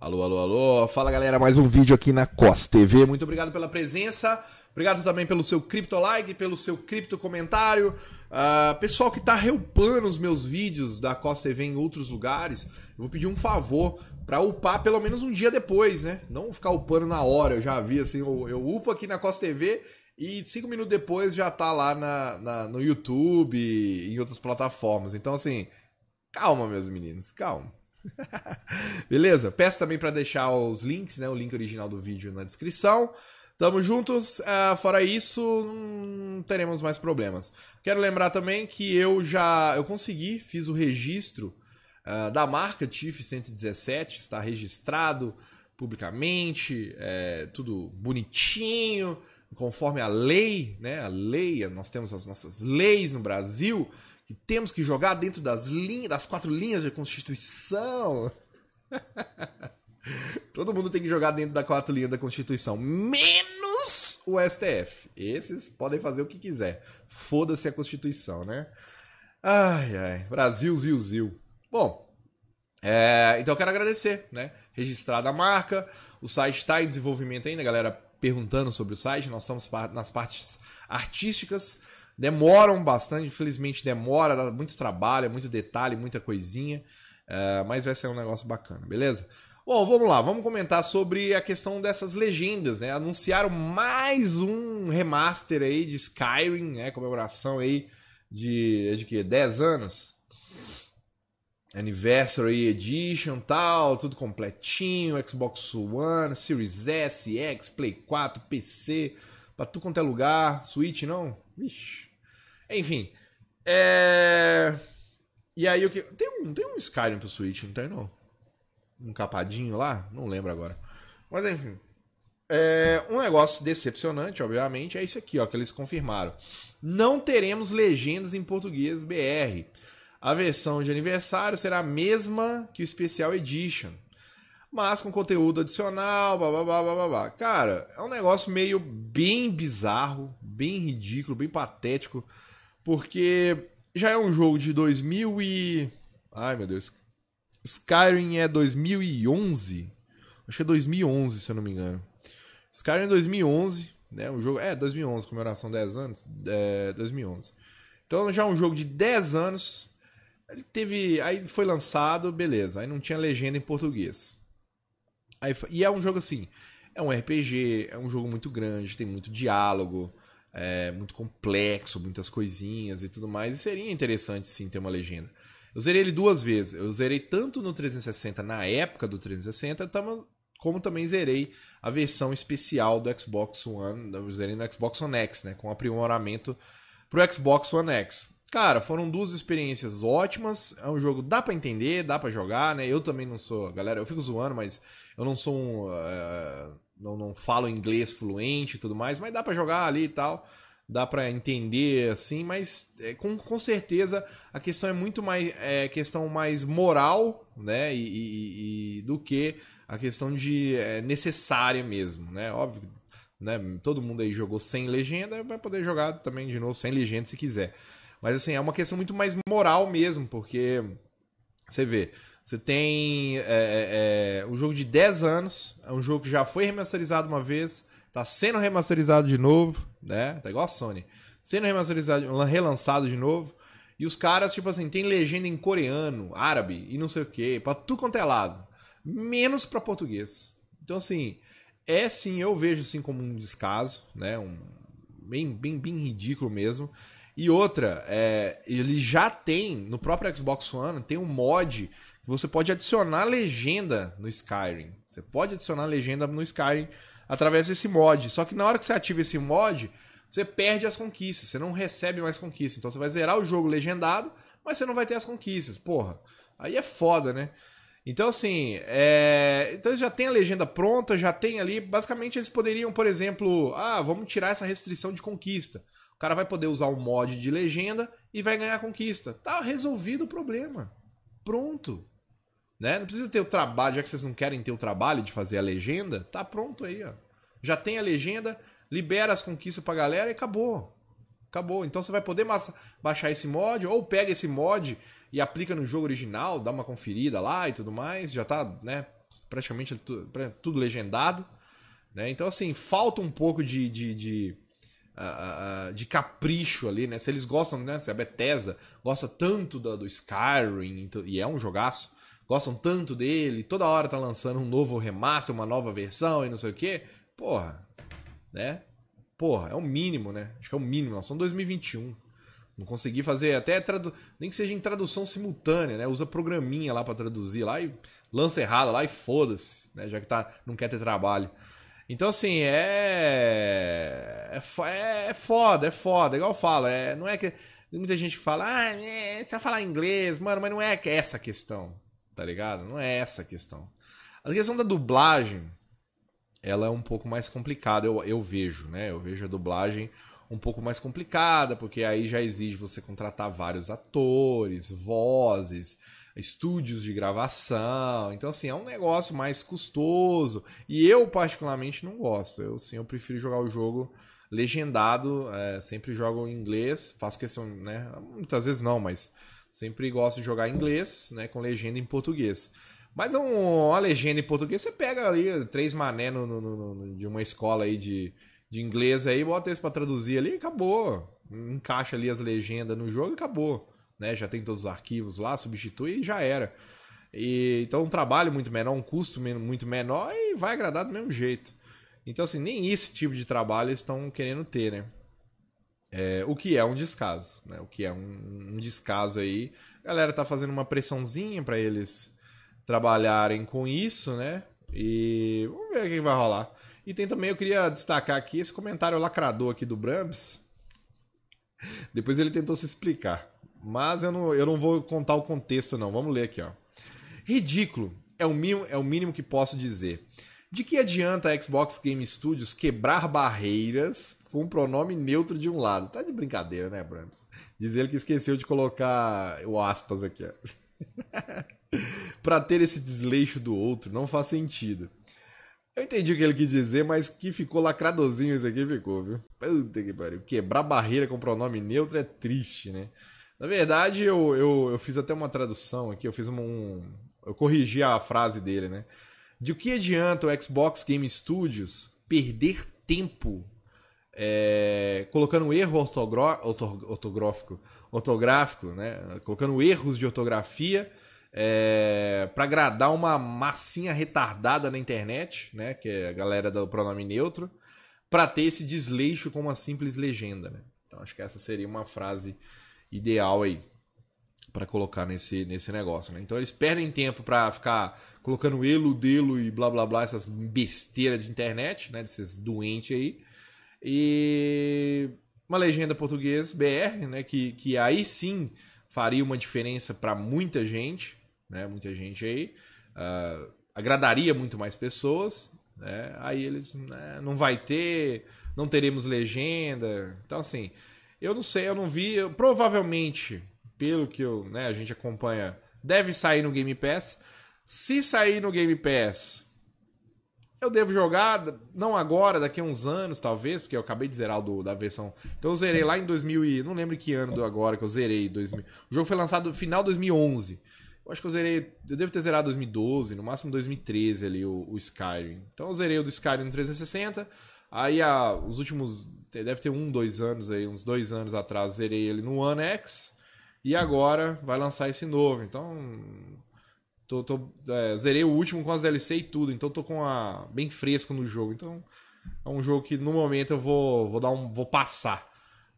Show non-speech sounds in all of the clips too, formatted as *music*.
Alô, alô, alô. Fala galera, mais um vídeo aqui na Costa TV. Muito obrigado pela presença. Obrigado também pelo seu cripto like, pelo seu cripto comentário. Uh, pessoal que está reupando os meus vídeos da Costa TV em outros lugares, eu vou pedir um favor para upar pelo menos um dia depois, né? Não ficar upando na hora. Eu já vi assim, eu, eu upo aqui na Costa TV e cinco minutos depois já tá lá na, na, no YouTube e em outras plataformas. Então, assim, calma, meus meninos, calma. *laughs* Beleza? Peço também para deixar os links, né? O link original do vídeo na descrição. Tamo juntos. Uh, fora isso, não teremos mais problemas. Quero lembrar também que eu já eu consegui, fiz o registro uh, da marca TIF 117, está registrado publicamente, é, tudo bonitinho, conforme a lei, né? A lei, nós temos as nossas leis no Brasil que temos que jogar dentro das linhas, das quatro linhas da Constituição. *laughs* Todo mundo tem que jogar dentro da quatro linhas da Constituição, menos o STF. Esses podem fazer o que quiser. Foda-se a Constituição, né? Ai, ai. Brasil, zil, zil. Bom, é, então eu quero agradecer, né? Registrada a marca, o site está em desenvolvimento ainda, galera perguntando sobre o site. Nós estamos nas partes artísticas. Demoram bastante, infelizmente demora, dá muito trabalho, é muito detalhe, muita coisinha. Uh, mas vai ser um negócio bacana, beleza? Bom, vamos lá, vamos comentar sobre a questão dessas legendas, né? Anunciaram mais um remaster aí de Skyrim, né? Comemoração aí de, é de que? 10 anos? Anniversary Edition tal, tudo completinho, Xbox One, Series S, X, Play 4, PC, pra tudo quanto é lugar, Switch não? Vixe. Enfim. É... E aí o que. Tem um, tem um Skyrim pro Switch, não tem não? Um capadinho lá? Não lembro agora. Mas enfim. É... um negócio decepcionante, obviamente, é isso aqui, ó, que eles confirmaram. Não teremos legendas em português BR. A versão de aniversário será a mesma que o Special Edition. Mas com conteúdo adicional, blá, blá, blá. Cara, é um negócio meio bem bizarro, bem ridículo, bem patético, porque já é um jogo de 2000 e. Ai meu Deus. Skyrim é 2011? Acho que é 2011, se eu não me engano. Skyrim é 2011, né? Um jogo. É, 2011, comemoração 10 anos. É, 2011. Então já é um jogo de 10 anos. Ele teve. Aí foi lançado, beleza. Aí não tinha legenda em português. Aí, e é um jogo assim. É um RPG, é um jogo muito grande, tem muito diálogo é, muito complexo, muitas coisinhas e tudo mais. E seria interessante sim ter uma legenda. Eu zerei ele duas vezes. Eu zerei tanto no 360 na época do 360, como também zerei a versão especial do Xbox One. Eu zerei no Xbox One X, né? Com aprimoramento pro Xbox One X. Cara, foram duas experiências ótimas. É um jogo dá para entender, dá para jogar, né? Eu também não sou, galera, eu fico zoando, mas eu não sou um uh, não, não falo inglês fluente e tudo mais, mas dá para jogar ali e tal, dá para entender assim, mas é, com, com certeza a questão é muito mais é, questão mais moral, né, e, e, e do que a questão de é, necessária mesmo, né? Óbvio, né? Todo mundo aí jogou sem legenda, vai poder jogar também de novo sem legenda se quiser. Mas assim, é uma questão muito mais moral mesmo, porque você vê, você tem é, é, é, um jogo de 10 anos, é um jogo que já foi remasterizado uma vez, tá sendo remasterizado de novo, né? Tá igual a Sony. Sendo remasterizado, relançado de novo. E os caras, tipo assim, tem legenda em coreano, árabe e não sei o que, pra tudo quanto é lado. Menos pra português. Então, assim, é sim, eu vejo assim como um descaso, né? Um, bem, bem, bem ridículo mesmo. E outra, é, ele já tem, no próprio Xbox One, tem um mod você pode adicionar legenda no Skyrim. Você pode adicionar legenda no Skyrim através desse mod. Só que na hora que você ativa esse mod, você perde as conquistas, você não recebe mais conquistas. Então você vai zerar o jogo legendado, mas você não vai ter as conquistas. Porra, aí é foda, né? Então, assim, é... então já tem a legenda pronta, já tem ali. Basicamente, eles poderiam, por exemplo, ah, vamos tirar essa restrição de conquista. O cara vai poder usar o um mod de legenda e vai ganhar a conquista. Tá resolvido o problema. Pronto. Né? Não precisa ter o trabalho, já que vocês não querem ter o trabalho de fazer a legenda, tá pronto aí, ó. Já tem a legenda, libera as conquistas pra galera e acabou. Acabou. Então você vai poder baixar esse mod, ou pega esse mod e aplica no jogo original, dá uma conferida lá e tudo mais. Já tá, né, praticamente tudo legendado. Né? Então, assim, falta um pouco de, de, de, uh, uh, de, capricho ali, né? Se eles gostam, né? Se a Bethesda gosta tanto do, do Skyrim, e é um jogaço, gostam tanto dele, toda hora tá lançando um novo remaster, uma nova versão e não sei o quê. Porra, né? Porra, é o mínimo, né? Acho que é o mínimo. Nós somos 2021. Não consegui fazer até tradu... nem que seja em tradução simultânea, né? Usa programinha lá para traduzir lá e lança errado lá e foda-se, né? Já que tá não quer ter trabalho. Então assim, é é, é, é foda, é foda, igual eu falo, é não é que muita gente fala: "Ah, é vai falar inglês". Mano, mas não é, é essa a questão tá ligado? Não é essa a questão. A questão da dublagem, ela é um pouco mais complicada, eu, eu vejo, né? Eu vejo a dublagem um pouco mais complicada, porque aí já exige você contratar vários atores, vozes, estúdios de gravação. Então, assim, é um negócio mais custoso. E eu, particularmente, não gosto. Eu, sim, eu prefiro jogar o jogo legendado. É, sempre jogo em inglês. Faço questão, né? Muitas vezes não, mas Sempre gosto de jogar em inglês, né? Com legenda em português. Mas um, uma legenda em português, você pega ali três mané no, no, no, de uma escola aí de, de inglês aí, bota isso pra traduzir ali acabou. Encaixa ali as legendas no jogo e acabou. Né? Já tem todos os arquivos lá, substitui e já era. E, então um trabalho muito menor, um custo muito menor e vai agradar do mesmo jeito. Então, assim, nem esse tipo de trabalho eles estão querendo ter, né? É, o que é um descaso, né? O que é um, um descaso aí. A galera tá fazendo uma pressãozinha para eles trabalharem com isso, né? E vamos ver o que vai rolar. E tem também, eu queria destacar aqui esse comentário lacrador aqui do Brams. *laughs* Depois ele tentou se explicar. Mas eu não, eu não vou contar o contexto, não. Vamos ler aqui, ó. Ridículo. É o mínimo, é o mínimo que posso dizer. De que adianta a Xbox Game Studios quebrar barreiras com um pronome neutro de um lado? Tá de brincadeira, né, Brams? Diz ele que esqueceu de colocar o aspas aqui. *laughs* para ter esse desleixo do outro, não faz sentido. Eu entendi o que ele quis dizer, mas que ficou lacradozinho isso aqui ficou, viu? Puta que pariu. Quebrar barreira com pronome neutro é triste, né? Na verdade, eu, eu, eu fiz até uma tradução aqui, eu fiz um. Eu corrigi a frase dele, né? De o que adianta o Xbox Game Studios perder tempo é, colocando erro ortográfico, ortográfico, né? Colocando erros de ortografia é, para agradar uma massinha retardada na internet, né? Que é a galera do pronome neutro, para ter esse desleixo com uma simples legenda, né? Então acho que essa seria uma frase ideal aí para colocar nesse, nesse negócio, né? Então eles perdem tempo para ficar colocando elo, delo e blá blá blá, essas besteiras de internet, né? Desses doentes aí. E uma legenda portuguesa BR, né? Que, que aí sim faria uma diferença para muita gente, né? Muita gente aí. Uh, agradaria muito mais pessoas, né? Aí eles né, não vai ter, não teremos legenda. Então, assim, eu não sei, eu não vi. Eu, provavelmente, pelo que eu, né, a gente acompanha, deve sair no Game Pass. Se sair no Game Pass, eu devo jogar, não agora, daqui a uns anos, talvez, porque eu acabei de zerar do, da versão. Então eu zerei lá em 2000 e... Não lembro que ano do agora que eu zerei. 2000. O jogo foi lançado no final de 2011. Eu acho que eu zerei... Eu devo ter zerado 2012, no máximo 2013 ali, o, o Skyrim. Então eu zerei o do Skyrim no 360. Aí a, os últimos... Deve ter um, dois anos aí, uns dois anos atrás, zerei ele no One X. E agora vai lançar esse novo. Então Tô, tô é, zerei o último com as DLC e tudo, então tô com a bem fresco no jogo. Então é um jogo que no momento eu vou vou dar um vou passar.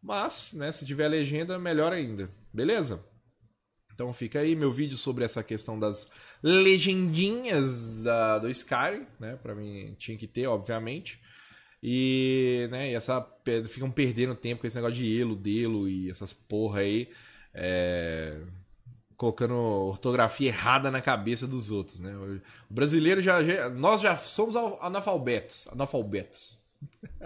Mas, né, se tiver legenda, melhor ainda. Beleza? Então fica aí meu vídeo sobre essa questão das legendinhas da, do Skyrim, né? Para mim tinha que ter, obviamente. E, né, e essa ficam perdendo tempo com esse negócio de elo, delo e essas porra aí. É, colocando ortografia errada na cabeça dos outros, né? O brasileiro já, já nós já somos analfabetos, analfabetos. *laughs*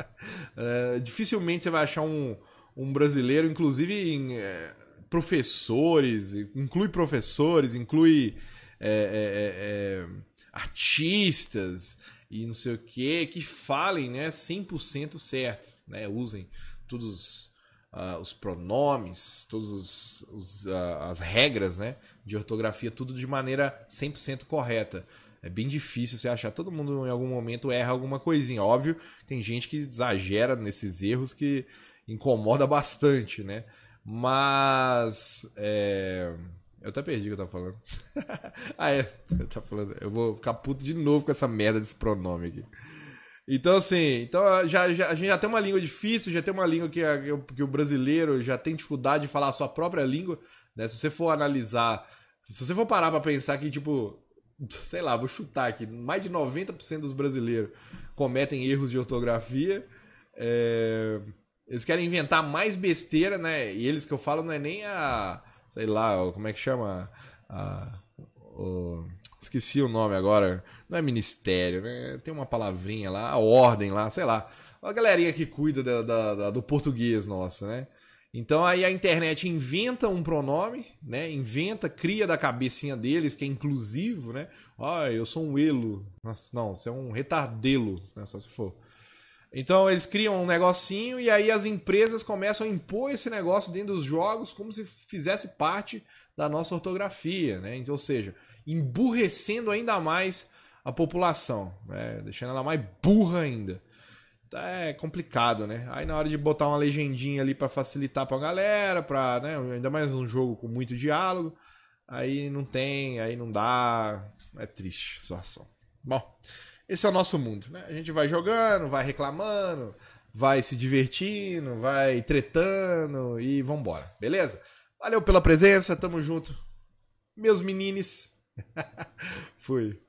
é, dificilmente você vai achar um, um brasileiro, inclusive em, é, professores, inclui professores, inclui é, é, é, é artistas e não sei o que, que falem, né, 100% certo, né? Usem todos uh, os pronomes, todas ah, as regras né, de ortografia, tudo de maneira 100% correta. É bem difícil você achar. Todo mundo em algum momento erra alguma coisinha. Óbvio, tem gente que exagera nesses erros que incomoda bastante, né? Mas. É... Eu até perdi o que eu tava falando. *laughs* ah, é. Eu, tava falando. eu vou ficar puto de novo com essa merda desse pronome aqui. Então, assim, então ah, já, já, a gente já tem uma língua difícil, já tem uma língua que, que o brasileiro já tem dificuldade de falar a sua própria língua, né? Se você for analisar, se você for parar para pensar que, tipo, sei lá, vou chutar aqui, mais de 90% dos brasileiros cometem erros de ortografia, é... eles querem inventar mais besteira, né? E eles que eu falo não é nem a, sei lá, como é que chama? A... O Esqueci o nome agora. Não é ministério, né? Tem uma palavrinha lá, a ordem lá, sei lá. A galerinha que cuida da, da, da, do português nosso, né? Então aí a internet inventa um pronome, né? Inventa, cria da cabecinha deles, que é inclusivo, né? Ah, eu sou um elo. Nossa, não, você é um retardelo, né? Só se for. Então eles criam um negocinho e aí as empresas começam a impor esse negócio dentro dos jogos como se fizesse parte da nossa ortografia, né? Ou seja, emburrecendo ainda mais a população, né? deixando ela mais burra ainda. Tá, é complicado, né? Aí na hora de botar uma legendinha ali para facilitar pra galera, para, né? ainda mais um jogo com muito diálogo, aí não tem, aí não dá, é triste a situação. Bom, esse é o nosso mundo, né? A gente vai jogando, vai reclamando, vai se divertindo, vai tretando e vambora, beleza? Valeu pela presença, tamo junto. Meus meninos, Fui.